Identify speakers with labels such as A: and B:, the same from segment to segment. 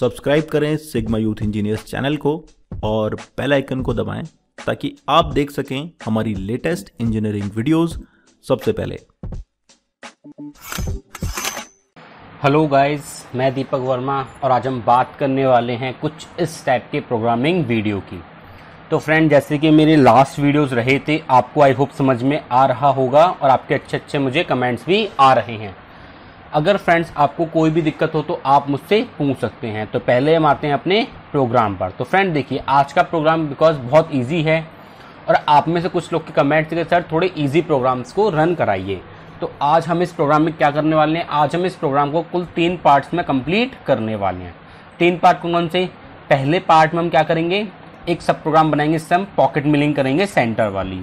A: subscribe करें sigma youth engineers channel को और बेल आइकन को दबाएं ताकि आप देख सकें हमारी लेटेस्ट इंजीनियरिंग वीडियोस सबसे पहले हेलो गाइस मैं दीपक वर्मा और आज हम बात करने वाले हैं कुछ इस टाइप के प्रोग्रामिंग वीडियो की तो फ्रेंड जैसे कि मेरे लास्ट वीडियोस रहे थे आपको आई होप समझ में आ रहा होगा और आपके अच्छे अच्छे मुझे कमेंट्स भी आ रहे हैं अगर फ्रेंड्स आपको कोई भी दिक्कत हो तो आप मुझसे पूछ सकते हैं तो पहले हम आते हैं अपने प्रोग्राम पर तो फ्रेंड देखिए आज का प्रोग्राम बिकॉज बहुत ईजी है और आप में से कुछ लोग के कमेंट्स थे सर थोड़े ईजी प्रोग्राम्स को रन कराइए तो आज हम इस प्रोग्राम में क्या करने वाले हैं आज हम इस प्रोग्राम को कुल तीन पार्ट्स में कंप्लीट करने वाले हैं तीन पार्ट कौन कौन से पहले पार्ट में हम क्या करेंगे एक सब प्रोग्राम बनाएंगे इससे हम पॉकेट मिलिंग करेंगे सेंटर वाली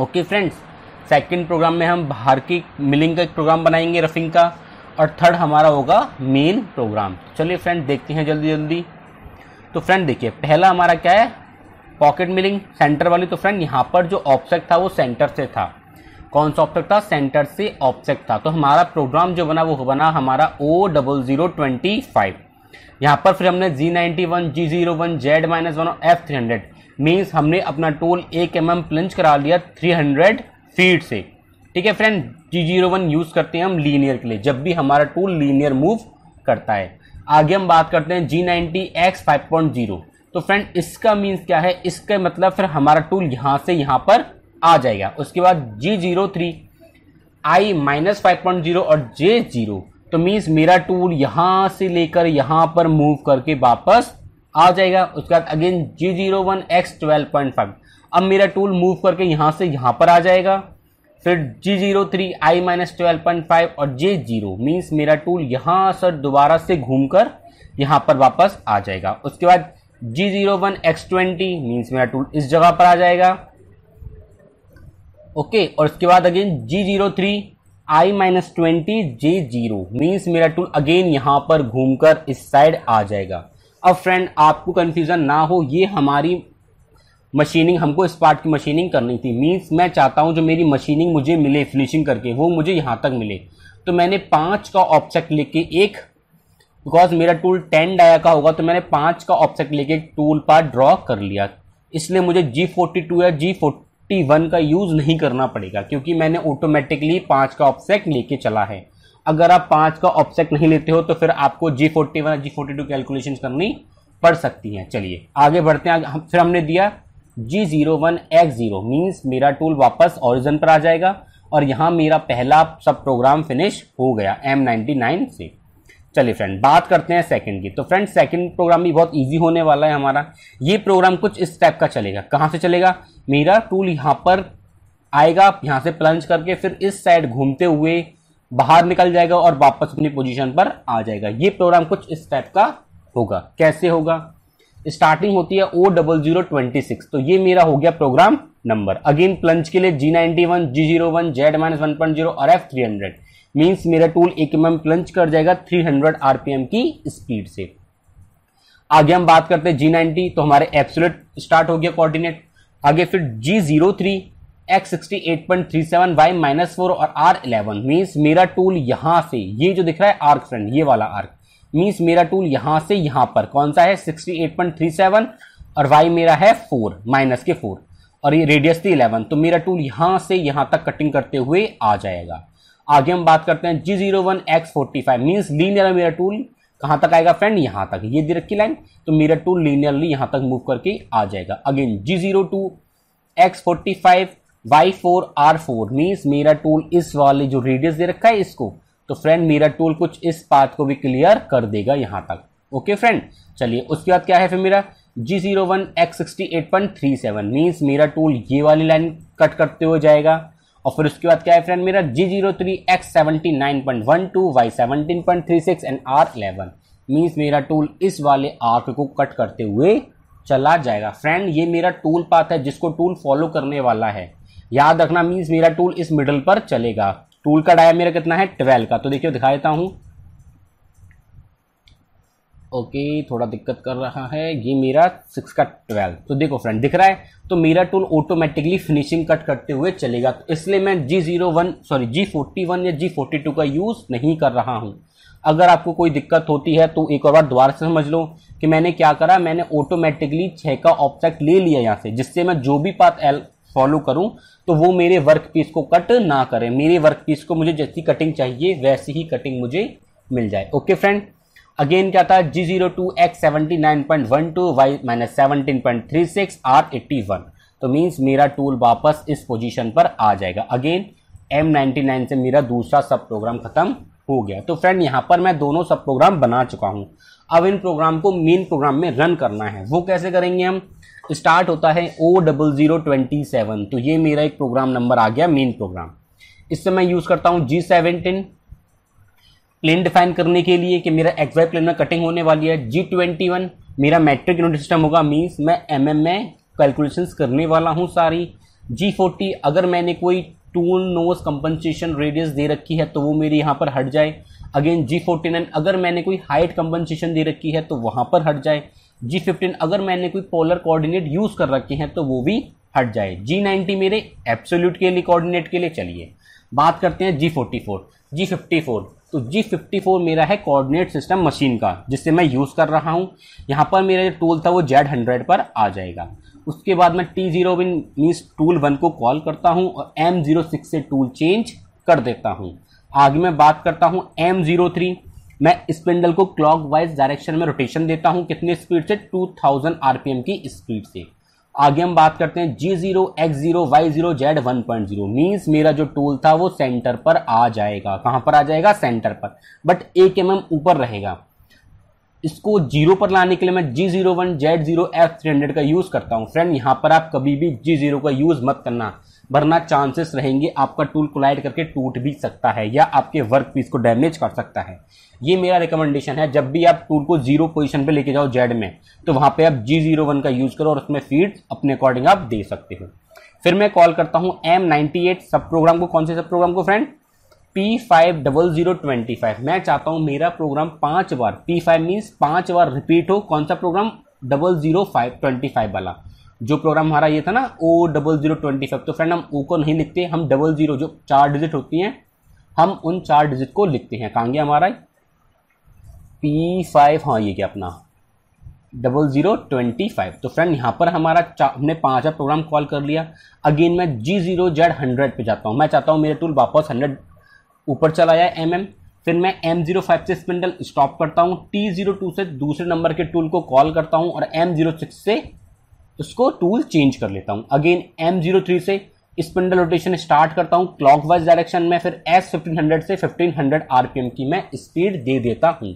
A: ओके फ्रेंड्स सेकेंड प्रोग्राम में हम बाहर की मिलिंग का एक प्रोग्राम बनाएंगे रफिंग का और थर्ड हमारा होगा मेन प्रोग्राम चलिए फ्रेंड देखते हैं जल्दी जल्दी तो फ्रेंड देखिए पहला हमारा क्या है पॉकेट मिलिंग सेंटर वाली तो फ्रेंड यहाँ पर जो ऑब्जेक्ट था वो सेंटर से था कौन सा ऑब्जेक्ट था सेंटर से ऑब्जेक्ट था तो हमारा प्रोग्राम जो बना वो बना हमारा O double zero twenty five यहाँ पर फिर हमने G ninety one G zero one Z minus one और एफ थ्री हंड्रेड मीन्स हमने अपना टोल एक एम एम प्लंज करा लिया थ्री हंड्रेड फीट से ठीक है friend G zero one use करते हैं हम लीनियर के लिए जब भी हमारा टूल लीनियर मूव करता है आगे हम बात करते हैं G ninety X five point zero तो फ्रेंड इसका मीन्स क्या है इसका मतलब फिर हमारा टूल यहाँ से यहाँ पर आ जाएगा उसके बाद G zero three I minus five point zero और जे जीरो तो मीन्स मेरा टूल यहाँ से लेकर यहाँ पर मूव करके वापस आ जाएगा उसके बाद again G zero one X twelve point five अब मेरा टूल मूव करके यहां से यहां पर आ जाएगा फिर G zero three I minus twelve point five और जे जीरो मीन्स मेरा टूल यहां सर दोबारा से घूम कर पर वापस आ जाएगा उसके बाद G zero one X twenty means मेरा टूल इस जगह पर आ जाएगा ओके और उसके बाद again G zero three I minus twenty J zero means मेरा टूल अगेन यहां पर घूमकर इस साइड आ जाएगा अब फ्रेंड आपको कंफ्यूजन ना हो ये हमारी मशीनिंग हमको इस पार्ट की मशीनिंग करनी थी मीन्स मैं चाहता हूँ जो मेरी मशीनिंग मुझे मिले फिनिशिंग करके वो मुझे यहाँ तक मिले तो मैंने पाँच का ऑब्जेक्ट लेके एक बिकॉज मेरा टूल टेन डाया का होगा तो मैंने पाँच का ऑब्जेक्ट लेके एक टूल पार्ट ड्रॉ कर लिया इसलिए मुझे जी फोर्टी टू या जी फोर्टी वन का यूज़ नहीं करना पड़ेगा क्योंकि मैंने ऑटोमेटिकली पाँच का ऑब्जेक्ट लेके चला है अगर आप पाँच का ऑब्जेक्ट नहीं लेते हो तो फिर आपको G forty one G forty two calculation करनी पड़ सकती हैं चलिए आगे बढ़ते हैं फिर हमने दिया G zero one X zero means मेरा टूल वापस ऑरिजन पर आ जाएगा और यहाँ मेरा पहला सब प्रोग्राम फिनिश हो गया एम नाइन्टी नाइन से चलिए फ्रेंड बात करते हैं सेकंड की तो फ्रेंड सेकंड प्रोग्राम भी बहुत इजी होने वाला है हमारा ये प्रोग्राम कुछ इस टाइप का चलेगा कहाँ से चलेगा मेरा टूल यहाँ पर आएगा यहाँ से प्लंज करके फिर इस साइड घूमते हुए बाहर निकल जाएगा और वापस अपनी पोजिशन पर आ जाएगा ये प्रोग्राम कुछ इस टाइप का होगा कैसे होगा स्टार्टिंग होती है O double zero twenty six तो ये मेरा हो गया प्रोग्राम नंबर अगेन प्लंज के लिए G ninety one G zero one Z minus one point zero और एफ थ्री हंड्रेड मीन्स मेरा टूल एक एम एम प्लंज कर जाएगा थ्री हंड्रेड आरपीएम की स्पीड से आगे हम बात करते हैं जी नाइनटी तो हमारे एप्सुलेट स्टार्ट हो गया कोऑर्डिनेट आगे फिर G zero three X sixty eight point three seven Y minus four और आर इलेवन मीन्स मेरा टूल यहां से ये जो दिख रहा है आर्क फ्रंट ये वाला आर्क मीन्स मेरा टूल यहां से यहां पर कौन सा है 68.37 और वाई मेरा है फोर माइनस के फोर और ये रेडियस थी इलेवन तो मेरा टूल यहां से यहां तक कटिंग करते हुए आ जाएगा आगे हम बात करते हैं G zero one X forty five means linear मेरा टूल कहाँ तक आएगा फ्रेंड यहाँ तक ये दे रखी लाइन तो मेरा टूल लीनियरली यहाँ तक मूव करके आ जाएगा again G zero two X forty five Y four R four means मेरा टूल इस वाले जो रेडियस दे रखा है इसको तो फ्रेंड मिरर टूल कुछ इस पाथ को भी क्लियर कर देगा यहाँ तक ओके फ्रेंड चलिए उसके बाद क्या है फिर मेरा G zero one X sixty eight point three seven means मेरा टूल ये वाली लाइन कट करते हुए जाएगा और फिर उसके बाद क्या है फ्रेंड मेरा G zero three X seventy nine point one two Y seventeen point three six and R eleven means मेरा टूल इस वाले आर्क को कट करते हुए चला जाएगा फ्रेंड ये मेरा टूल पाथ है जिसको टूल फॉलो करने वाला है याद रखना मीन्स मेरा टूल इस मिडल पर चलेगा टूल का डाया मेरा कितना है ट्वेल्व का तो देखिए दिखा देता हूँ ओके थोड़ा दिक्कत कर रहा है ये मेरा सिक्स का ट्वेल्व तो देखो फ्रेंड दिख रहा है तो मेरा टूल ऑटोमेटिकली फिनिशिंग कट करते हुए चलेगा तो इसलिए मैं G zero one sorry G forty one या जी फोर्टी टू का यूज़ नहीं कर रहा हूँ अगर आपको कोई दिक्कत होती है तो एक और बार दोबारा से समझ लो कि मैंने क्या करा मैंने ऑटोमेटिकली छः का ऑब्जेक्ट ले लिया यहाँ से जिससे मैं जो भी पाथ एल फॉलो करूं तो वो मेरे वर्क पीस को कट ना करें मेरे वर्क पीस को मुझे जैसी कटिंग चाहिए वैसी ही कटिंग मुझे मिल जाए ओके फ्रेंड अगेन क्या था G zero two X seventy nine point one two Y minus seventeen point three six R eighty one तो मीन्स मेरा टूल वापस इस पोजिशन पर आ जाएगा अगेन एम नाइन्टी नाइन से मेरा दूसरा सब प्रोग्राम खत्म हो गया तो फ्रेंड यहाँ पर मैं दोनों सब प्रोग्राम बना चुका हूँ अब इन प्रोग्राम को मेन प्रोग्राम में रन करना है वो कैसे करेंगे हम स्टार्ट होता है O double zero twenty seven तो ये मेरा एक प्रोग्राम नंबर आ गया मेन प्रोग्राम इससे मैं यूज़ करता हूँ जी सेवनटीन प्लेन डिफाइन करने के लिए कि मेरा एक्स वाई प्लेन में कटिंग होने वाली है जी ट्वेंटी वन मेरा मेट्रिक यूनिट सिस्टम होगा मीन्स मैं एम एम में कैलकुलेशन करने वाला हूँ सारी जी फोर्टी अगर मैंने कोई टूल नोज कंपनसेशन रेडियस दे रखी है तो वो मेरी यहाँ पर हट जाए अगेन जी फोर्टी नाइन अगर मैंने कोई हाइट कंपनसेशन दे रखी है तो वहाँ पर हट जाए जी फिफ्टीन अगर मैंने कोई पोलर कोऑर्डिनेट यूज कर रखे हैं तो वो भी हट जाए जी नाइनटी मेरे एब्सोल्यूट के लिए कोऑर्डिनेट के लिए चलिए बात करते हैं G forty four G fifty four तो जी फिफ्टी फोर मेरा है कोऑर्डिनेट सिस्टम मशीन का जिससे मैं यूज़ कर रहा हूँ यहाँ पर मेरा जो टूल था वो जेड हंड्रेड पर आ जाएगा उसके बाद मैं T zero means tool one को कॉल करता हूँ और एम जीरो सिक्स से टूल चेंज कर देता हूँ आगे मैं बात करता हूँ एम जीरो थ्री मैं स्पिंडल को क्लॉकवाइज डायरेक्शन में रोटेशन देता हूं कितने स्पीड से 2000 आरपीएम की स्पीड से आगे हम बात करते हैं G zero X zero Y zero Z one point zero means मेरा जो टूल था वो सेंटर पर आ जाएगा कहां पर आ जाएगा सेंटर पर बट एक एम एम ऊपर रहेगा इसको जीरो पर लाने के लिए मैं G zero one Z zero F three hundred का यूज़ करता हूं फ्रेंड यहां पर आप कभी भी जी जीरो का यूज़ मत करना वरना चांसेस रहेंगे आपका टूल कोलाइड करके टूट भी सकता है या आपके वर्क पीस को डैमेज कर सकता है ये मेरा रिकमेंडेशन है जब भी आप टूल को जीरो पोजिशन पर लेके जाओ जेड में तो वहाँ पर आप जी जीरो वन का यूज करो और उसमें फीड अपने अकॉर्डिंग आप दे सकते हो फिर मैं कॉल करता हूँ M ninety eight sub program को कौन से सब प्रोग्राम को friend P five double zero twenty five मैं चाहता हूँ मेरा प्रोग्राम पांच बार पी फाइव मीन्स पांच बार रिपीट हो कौन सा program double zero five twenty five वाला जो प्रोग्राम हमारा ये था ना O double zero twenty five तो फ्रेंड हम ओ को नहीं लिखते हम डबल जीरो जो चार डिजिट होती हैं हम उन चार डिजिट को लिखते हैं कहाँ गया हमारा पी फाइव हाँ ये क्या अपना डबल जीरो ट्वेंटी फाइव तो फ्रेंड यहाँ पर हमारा हमने पाँच प्रोग्राम कॉल कर लिया अगेन मैं जी जीरो जेड हंड्रेड पर जाता हूँ मैं चाहता हूँ मेरा टूल वापस हंड्रेड ऊपर चला जाए एम एम फिर मैं एम जीरो फाइव से स्पिंडल स्टॉप करता हूँ टी जीरो टू से दूसरे नंबर के टूल को कॉल करता हूँ और एम जीरो सिक्स से उसको टूल चेंज कर लेता हूँ अगेन एम जीरो थ्री से स्पिंडल रोटेशन स्टार्ट करता हूँ क्लॉकवाइज डायरेक्शन में फिर एस फिफ्टीन हंड्रेड से फिफ्टीन हंड्रेड आरपीएम की मैं स्पीड दे देता हूँ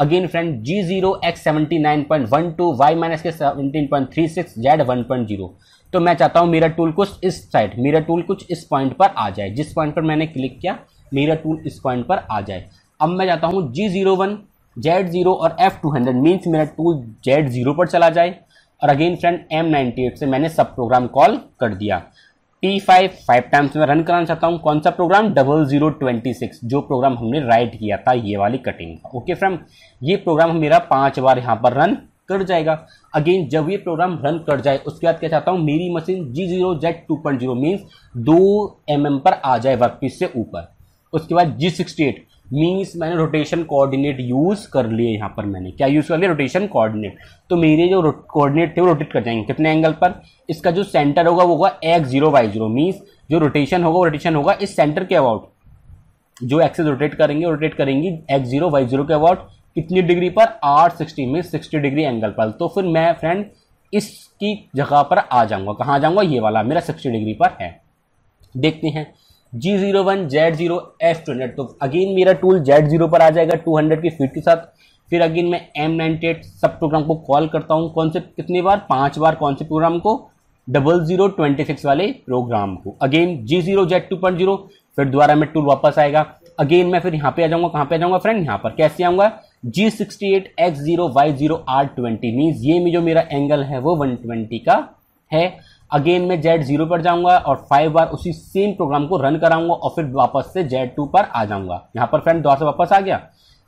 A: again friend G zero X seventy nine point one two Y minus के seventeen point three six Z one point zero तो मैं चाहता हूँ मेरा टूल कुछ इस साइड मेरा टूल कुछ इस पॉइंट पर आ जाए जिस पॉइंट पर मैंने क्लिक किया मेरा टूल इस पॉइंट पर आ जाए अब मैं चाहता हूँ G zero one Z zero और एफ टू हंड्रेड मीन्स मेरा टूल जेड जीरो पर चला जाए और again friend M ninety eight से मैंने सब प्रोग्राम कॉल कर दिया टी फाइव फाइव टाइम्स में रन कराना चाहता हूँ कौन सा program double zero twenty six जो प्रोग्राम हमने राइट किया था ये वाली कटिंग का ओके फ्रेंड ये प्रोग्राम मेरा पांच बार यहाँ पर रन कर जाएगा अगेन जब ये प्रोग्राम रन कर जाए उसके बाद क्या चाहता हूँ मेरी machine G zero Z two point zero means दो एम एम पर आ जाए वर्क पीस से ऊपर उसके बाद जी सिक्सटी एट मीन्स मैंने रोटेशन कोऑर्डिनेट यूज़ कर लिए यहाँ पर मैंने क्या यूज़ कर लिया रोटेशन कोऑर्डिनेट तो मेरे जो कोऑर्डिनेट थे वो रोटेट कर जाएंगे कितने एंगल पर इसका जो सेंटर होगा वो होगा X zero Y zero means जो रोटेशन होगा वो रोटेशन होगा इस सेंटर के अबाउट जो एक्सेस रोटेट करेंगे रोटेट करेंगी एक्स जीरो वाई जीरो के अबाउट कितनी डिग्री पर R sixty mean sixty degree angle पर तो फिर मैं फ्रेंड इसकी जगह पर आ जाऊँगा कहाँ आ जाऊँगा ये वाला मेरा सिक्सटी डिग्री पर है देखते हैं G zero one Z zero F two hundred तो अगेन मेरा टूल जेड जीरो पर आ जाएगा टू हंड्रेड की फीट के साथ फिर अगेन मैं M ninety eight sub program को कॉल करता हूँ कौन से कितनी बार पांच बार कौन से प्रोग्राम को डबल जीरो ट्वेंटी सिक्स वाले प्रोग्राम को again G zero Z two point zero फिर दोबारा मैं टूल वापस आएगा अगेन मैं फिर यहाँ पे आ जाऊँगा कहाँ पे आ जाऊँगा फ्रेंड यहाँ पर कैसे आऊँगा G sixty eight X zero Y zero R twenty means ये में जो मेरा एंगल है वो वन ट्वेंटी का है अगेन मैं जेड जीरो पर जाऊंगा और फाइव बार उसी सेम प्रोग्राम को रन कराऊंगा और फिर वापस से जेड टू पर आ जाऊंगा यहाँ पर फ्रेंड दोबारा वापस आ गया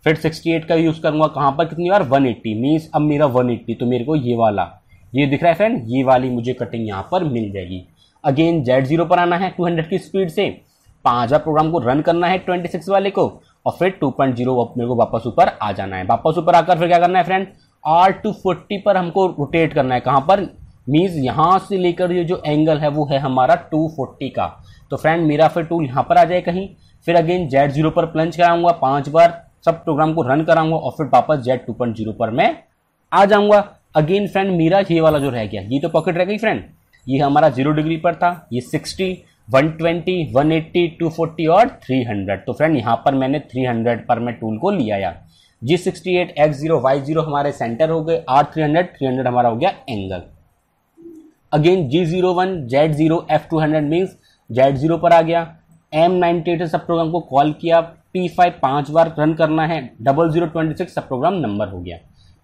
A: फिर सिक्सटी एट का यूज़ करूंगा कहाँ पर कितनी बार वन एट्टी मीन्स अब मेरा वन एट्टी तो मेरे को ये वाला ये दिख रहा है फ्रेंड ये वाली मुझे कटिंग यहाँ पर मिल जाएगी अगेन जेड जीरो पर आना है टू हंड्रेड की स्पीड से पाँच हज़ार प्रोग्राम को रन करना है ट्वेंटी सिक्स वाले को और फिर टू पॉइंट जीरो मेरे को वापस ऊपर आ जाना है वापस ऊपर आकर फिर क्या करना है फ्रेंड आर टू फोर्टी पर हमको रोटेट करना है कहाँ पर मीन्स यहाँ से लेकर ये जो एंगल है वो है हमारा 240 का तो फ्रेंड मेरा फिर टूल यहाँ पर आ जाए कहीं फिर अगेन जेड जीरो पर प्लंज कराऊंगा पांच बार सब प्रोग्राम को रन कराऊंगा और फिर वापस जेड टू पॉइंट जीरो पर मैं आ जाऊंगा अगेन फ्रेंड मेरा ये वाला जो रह गया ये तो पॉकेट रह गई फ्रेंड ये हमारा जीरो डिग्री पर था ये sixty one twenty one eighty two forty और थ्री हंड्रेड तो फ्रेंड यहाँ पर मैंने थ्री हंड्रेड पर मैं टूल को लिया यार G sixty eight X zero Y zero हमारे सेंटर हो गए R three hundred three hundred हमारा हो गया angle again G zero one Z zero F two hundred means Z zero पर आ गया M ninety eight sub program को कॉल किया पी फाइव पाँच बार रन करना है double zero twenty six sub program number हो गया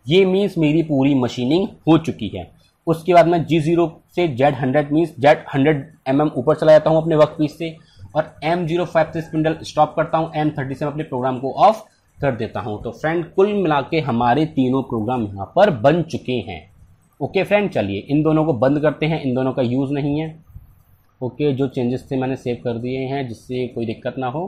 A: ये मीन्स मेरी पूरी मशीनिंग हो चुकी है उसके बाद मैं जी जीरो से Z hundred means Z hundred M M ऊपर चला जाता हूँ अपने वर्क पीस से और एम जीरो फाइव से स्पिंडल स्टॉप करता हूँ एम थर्टी से अपने प्रोग्राम को ऑफ कर देता हूँ तो फ्रेंड कुल मिला के हमारे तीनों प्रोग्राम यहाँ पर बन चुके हैं ओके फ्रेंड चलिए इन दोनों को बंद करते हैं इन दोनों का यूज़ नहीं है ओके okay, जो चेंजेस थे मैंने सेव कर दिए हैं जिससे कोई दिक्कत ना हो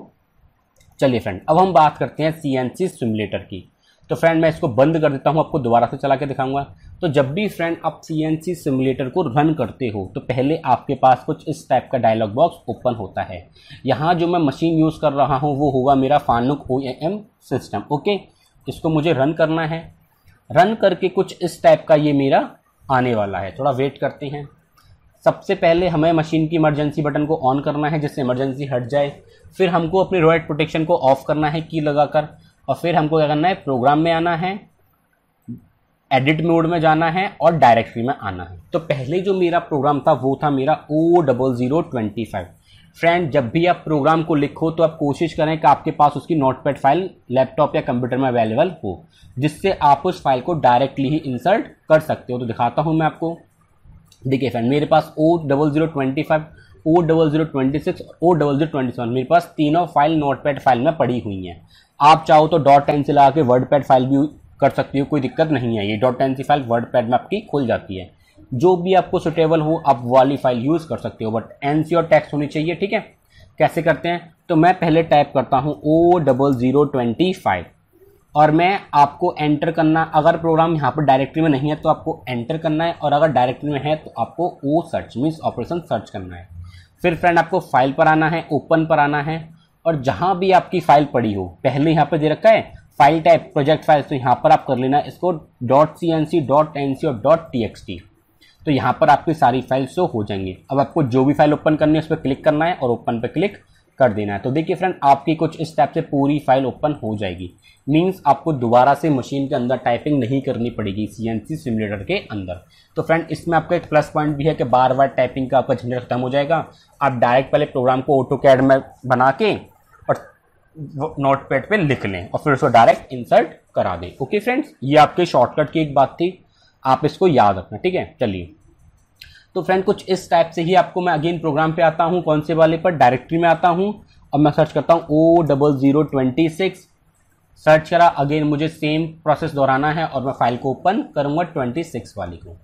A: चलिए फ्रेंड अब हम बात करते हैं सी एन सी सिमुलेटर की तो फ्रेंड मैं इसको बंद कर देता हूँ आपको दोबारा से चला के दिखाऊंगा तो जब भी फ्रेंड आप सी एन सी सिमुलेटर को रन करते हो तो पहले आपके पास कुछ इस टाइप का डायलॉग बॉक्स ओपन होता है यहाँ जो मैं मशीन यूज़ कर रहा हूँ वो होगा मेरा Fanuc O M system okay इसको मुझे रन करना है रन करके कुछ इस टाइप का ये मेरा आने वाला है थोड़ा वेट करते हैं सबसे पहले हमें मशीन की इमरजेंसी बटन को ऑन करना है जिससे इमरजेंसी हट जाए फिर हमको अपनी रॉयट प्रोटेक्शन को ऑफ करना है की लगाकर और फिर हमको क्या करना है प्रोग्राम में आना है एडिट मोड में जाना है और डायरेक्टरी में आना है तो पहले जो मेरा प्रोग्राम था वो था मेरा O double zero twenty five friend जब भी आप प्रोग्राम को लिखो तो आप कोशिश करें कि आपके पास उसकी नोटपैड फाइल लैपटॉप या कंप्यूटर में अवेलेबल हो जिससे आप उस फाइल को डायरेक्टली ही इंसर्ट कर सकते हो तो दिखाता हूँ मैं आपको देखिए फ्रेंड मेरे पास O double zero twenty five O double zero twenty six O double zero twenty seven मेरे पास तीनों फाइल नोटपैड फाइल में पड़ी हुई हैं आप चाहो तो डॉट टेन से लगा के वर्ड पैड फाइल भी कर सकती हो कोई दिक्कत नहीं है ये dot ten C file WordPad में आपकी खुल जाती है जो भी आपको सुटेबल हो आप वाली फाइल यूज़ कर सकते हो बट एन सी टैक्स होनी चाहिए ठीक है कैसे करते हैं तो मैं पहले टाइप करता हूँ O double zero twenty five और मैं आपको एंटर करना अगर प्रोग्राम यहाँ पर डायरेक्टरी में नहीं है तो आपको एंटर करना है और अगर डायरेक्टरी में है तो आपको O search means operation search करना है फिर फ्रेंड आपको फाइल पर आना है ओपन पर आना है और जहाँ भी आपकी फाइल पड़ी हो पहले यहाँ पर दे रखा है फाइल टाइप प्रोजेक्ट फाइल तो यहाँ पर आप कर लेना इसको dot C N C dot N C और डॉट टी एक्स टी तो यहाँ पर आपकी सारी फाइल शो हो जाएंगी अब आपको जो भी फाइल ओपन करनी है उस पर क्लिक करना है और ओपन पर क्लिक कर देना है तो देखिए फ्रेंड आपकी कुछ इस टाइप से पूरी फाइल ओपन हो जाएगी मीन्स आपको दोबारा से मशीन के अंदर टाइपिंग नहीं करनी पड़ेगी सी एन सी सिमुलेटर के अंदर तो फ्रेंड इसमें आपका एक प्लस पॉइंट भी है कि बार बार टाइपिंग का आपका झंझट खत्म हो जाएगा आप डायरेक्ट पहले प्रोग्राम को ऑटो कैड में बना के और नोट पैड पर लिख लें और फिर उसको डायरेक्ट इंसर्ट करा दें ओके फ्रेंड्स ये आपके शॉर्टकट की एक बात थी आप इसको याद रखना ठीक है चलिए तो फ्रेंड कुछ इस टाइप से ही आपको मैं अगेन प्रोग्राम पे आता हूँ कौन से वाले पर डायरेक्टरी में आता हूँ अब मैं सर्च करता हूँ O double zero twenty six search करा अगेन मुझे सेम प्रोसेस दोहराना है और मैं फाइल को ओपन करूँगा ट्वेंटी सिक्स वाली को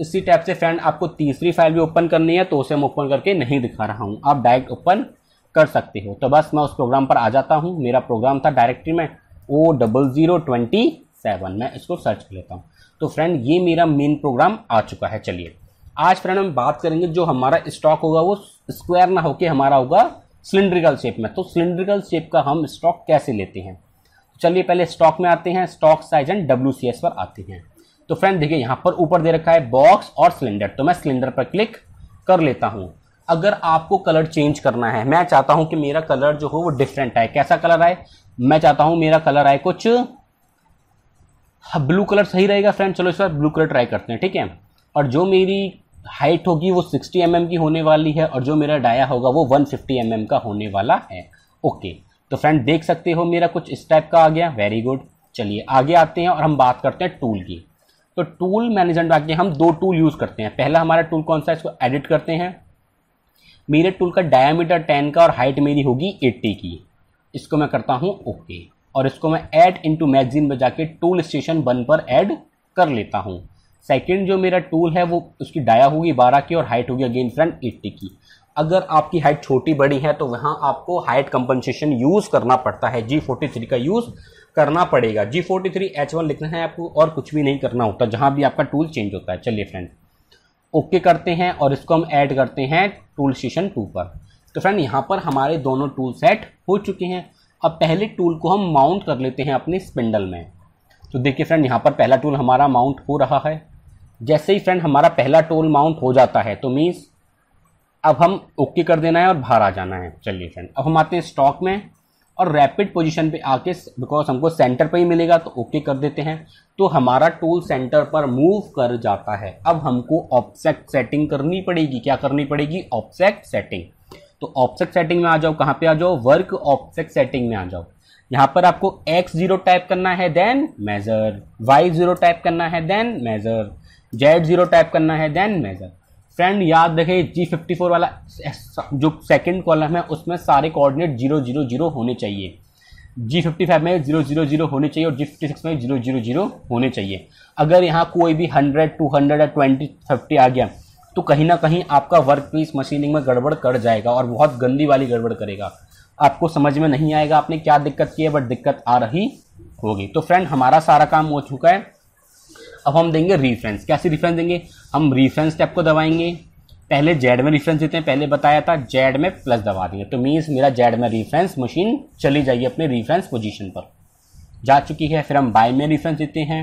A: इसी टाइप से फ्रेंड आपको तीसरी फाइल भी ओपन करनी है तो उसे मैं ओपन करके नहीं दिखा रहा हूँ आप डायरेक्ट ओपन कर सकते हो तो बस मैं उस प्रोग्राम पर आ जाता हूँ मेरा प्रोग्राम था डायरेक्टरी में O double zero twenty seven मैं इसको सर्च कर लेता हूँ तो फ्रेंड ये मेरा मेन प्रोग्राम आ चुका है चलिए आज फ्रेंड हम बात करेंगे जो हमारा स्टॉक होगा वो स्क्वायर ना होके हमारा होगा सिलिंड्रिकल शेप में तो सिलिंड्रिकल शेप का हम स्टॉक कैसे लेते हैं चलिए पहले स्टॉक में आते हैं स्टॉक साइज एंड डब्ल्यू पर आते हैं तो फ्रेंड देखिए यहाँ पर ऊपर दे रखा है बॉक्स और सिलेंडर तो मैं सिलेंडर पर क्लिक कर लेता हूँ अगर आपको कलर चेंज करना है मैं चाहता हूँ कि मेरा कलर जो हो वो डिफरेंट आए कैसा कलर आए मैं चाहता हूँ मेरा कलर आए कुछ ब्लू हाँ, कलर सही रहेगा फ्रेंड चलो इस बार ब्लू कलर ट्राई करते हैं ठीक है और जो मेरी हाइट होगी वो 60 एम mm की होने वाली है और जो मेरा डाया होगा वो 150 फिफ्टी mm का होने वाला है ओके तो फ्रेंड देख सकते हो मेरा कुछ इस टाइप का आ गया वेरी गुड चलिए आगे आते हैं और हम बात करते हैं टूल की तो टूल मैनेजमेंट आगे हम दो टूल यूज़ करते हैं पहला हमारा टूल कौन सा है इसको एडिट करते हैं मेरे टूल का डायामीटर टेन का और हाइट मेरी होगी एट्टी की इसको मैं करता हूँ ओके और इसको मैं ऐड इनटू मैगजीन में जाके टूल स्टेशन वन पर ऐड कर लेता हूँ सेकेंड जो मेरा टूल है वो उसकी डाया होगी बारह की और हाइट होगी अगेन फ्रेंड एट्टी की अगर आपकी हाइट छोटी बड़ी है तो वहाँ आपको हाइट कंपनसेशन यूज़ करना पड़ता है जी फोर्टी थ्री का यूज़ करना पड़ेगा G forty three H one लिखना है आपको और कुछ भी नहीं करना होता जहाँ भी आपका टूल चेंज होता है चलिए फ्रेंड ओके करते हैं और इसको हम ऐड करते हैं टूल स्टेशन टू पर तो फ्रेंड यहाँ पर हमारे दोनों टूल सेट हो चुके हैं अब पहले टूल को हम माउंट कर लेते हैं अपने स्पिंडल में तो देखिए फ्रेंड यहाँ पर पहला टूल हमारा माउंट हो रहा है जैसे ही फ्रेंड हमारा पहला टोल माउंट हो जाता है तो मीन्स अब हम ओके कर देना है और बाहर आ जाना है चलिए फ्रेंड अब हम आते हैं स्टॉक में और रैपिड पोजीशन पे आके बिकॉज हमको सेंटर पे ही मिलेगा तो ओके कर देते हैं तो हमारा टूल सेंटर पर मूव कर जाता है अब हमको ऑब्जेक्ट सेटिंग करनी पड़ेगी क्या करनी पड़ेगी ऑब्जेक्ट सेटिंग तो ऑब्जेक्ट सेटिंग में आ जाओ कहाँ पे आ जाओ वर्क ऑब्जेक्ट सेटिंग में आ जाओ यहाँ पर आपको एक्स जीरो टाइप करना है then measure Y zero type करना है then measure Z zero type करना है देन मेजर फ्रेंड याद रखें जी फिफ्टी फोर वाला जो सेकंड कॉलम है उसमें सारे कोऑर्डिनेट जीरो जीरो जीरो होने चाहिए जी फिफ्टी फाइव में जीरो जीरो जीरो होने चाहिए और जी फिफ्टी सिक्स में जीरो जीरो जीरो होने चाहिए अगर यहाँ कोई भी हंड्रेड टू हंड्रेड या ट्वेंटी फिफ्टी आ गया तो कहीं ना कहीं आपका वर्क पीस मशीनिंग में गड़बड़ कर जाएगा और बहुत गंदी वाली गड़बड़ करेगा आपको समझ में नहीं आएगा आपने क्या दिक्कत की है बट दिक्कत आ रही होगी तो फ्रेंड हमारा सारा काम हो चुका है अब हम देंगे रिफ्रेंस कैसे रिफ्रेंस देंगे हम रिफ्रेंस टैप को दबाएंगे पहले जेड में रिफ्रेंस देते हैं पहले बताया था जेड में प्लस दबा देंगे तो मीन्स मेरा जेड में रिफ्रेंस मशीन चली जाइए अपने रिफ्रेंस पोजीशन पर जा चुकी है फिर हम बाई में रिफ्रेंस देते हैं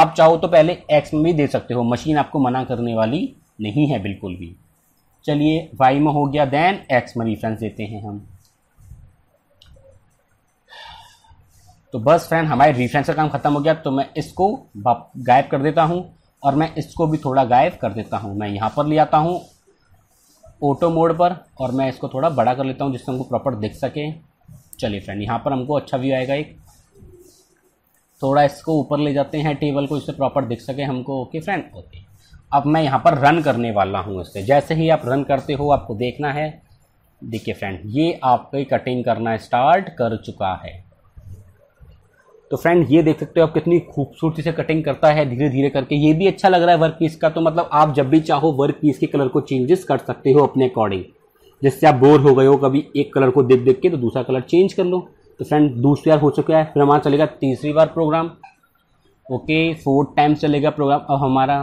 A: आप चाहो तो पहले एक्स में भी दे सकते हो मशीन आपको मना करने वाली नहीं है बिल्कुल भी चलिए वाई में हो गया देन एक्स में रिफ्रेंस देते हैं हम तो बस फ्रेंड हमारे रिफ्रेंस का काम खत्म हो गया तो मैं इसको गायब कर देता हूँ और मैं इसको भी थोड़ा गायब कर देता हूँ मैं यहाँ पर ले आता हूँ ऑटो मोड पर और मैं इसको थोड़ा बड़ा कर लेता हूँ जिससे हमको प्रॉपर दिख सके चलिए फ्रेंड यहाँ पर हमको अच्छा व्यू आएगा एक थोड़ा इसको ऊपर ले जाते हैं टेबल को इससे प्रॉपर दिख सके हमको ओके फ्रेंड ओके अब मैं यहाँ पर रन करने वाला हूँ इससे जैसे ही आप रन करते हो आपको देखना है देखिए फ्रेंड ये आपकी कटिंग करना स्टार्ट कर चुका है तो फ्रेंड ये देख सकते हो आप कितनी खूबसूरती से कटिंग करता है धीरे धीरे करके ये भी अच्छा लग रहा है वर्क पीस का तो मतलब आप जब भी चाहो वर्क पीस के कलर को चेंजेस कर सकते हो अपने अकॉर्डिंग जिससे आप बोर हो गए हो कभी एक कलर को देख देख के तो दूसरा कलर चेंज कर लो तो फ्रेंड दूसरी बार हो चुका है फिर हमारा चलेगा तीसरी बार प्रोग्राम ओके फोर्थ टाइम चलेगा प्रोग्राम अब हमारा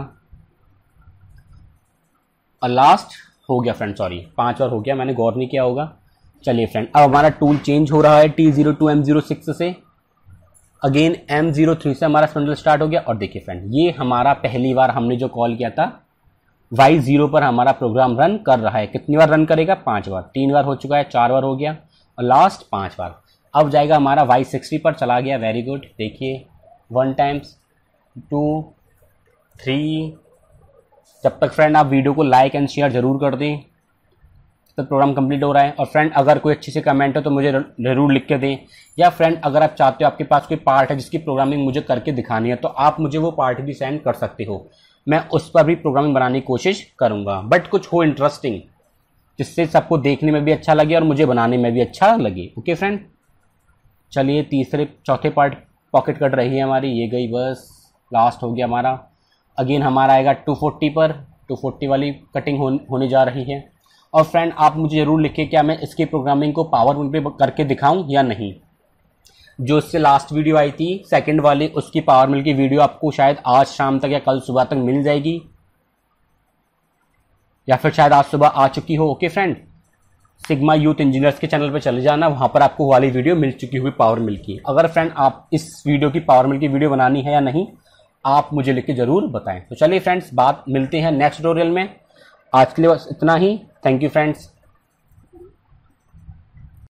A: लास्ट हो गया फ्रेंड सॉरी पाँच बार हो गया मैंने गौर नहीं किया होगा चलिए फ्रेंड अब हमारा टूल चेंज हो रहा है T zero two M zero six से अगेन एम जीरो थ्री से हमारा स्पेंडल स्टार्ट हो गया और देखिए फ्रेंड ये हमारा पहली बार हमने जो कॉल किया था वाई जीरो पर हमारा प्रोग्राम रन कर रहा है कितनी बार रन करेगा पाँच बार तीन बार हो चुका है चार बार हो गया और लास्ट पाँच बार अब जाएगा हमारा वाई सिक्सटी पर चला गया वेरी गुड देखिए वन टाइम्स टू थ्री जब तक फ्रेंड आप वीडियो को लाइक एंड शेयर ज़रूर कर दें तो प्रोग्राम कंप्लीट हो रहा है और फ्रेंड अगर कोई अच्छे से कमेंट हो तो मुझे जरूर लिख के दें या फ्रेंड अगर आप चाहते हो आपके पास कोई पार्ट है जिसकी प्रोग्रामिंग मुझे करके दिखानी है तो आप मुझे वो पार्ट भी सेंड कर सकते हो मैं उस पर भी प्रोग्रामिंग बनाने की कोशिश करूँगा बट कुछ हो इंटरेस्टिंग जिससे सबको देखने में भी अच्छा लगे और मुझे बनाने में भी अच्छा लगे ओके फ्रेंड चलिए तीसरे चौथे पार्ट पॉकेट कट रही है हमारी ये गई बस लास्ट हो गया हमारा अगेन हमारा आएगा 240 पर 240 वाली कटिंग हो, होने जा रही है और फ्रेंड आप मुझे ज़रूर लिखें क्या मैं इसकी प्रोग्रामिंग को पावर पे करके दिखाऊं या नहीं जो इससे लास्ट वीडियो आई थी सेकंड वाली उसकी पावर मिल की वीडियो आपको शायद आज शाम तक या कल सुबह तक मिल जाएगी या फिर शायद आज सुबह आ चुकी हो okay friend sigma youth engineers के चैनल पर चले जाना वहाँ पर आपको वाली वीडियो मिल चुकी हुई पावर मिल की अगर फ्रेंड आप इस वीडियो की पावर मिल की वीडियो बनानी है या नहीं आप मुझे लिख के ज़रूर बताएं तो चलिए फ्रेंड्स बात मिलते हैं नेक्स्ट ट्यूटोरियल में आज के लिए बस इतना ही थैंक यू फ्रेंड्स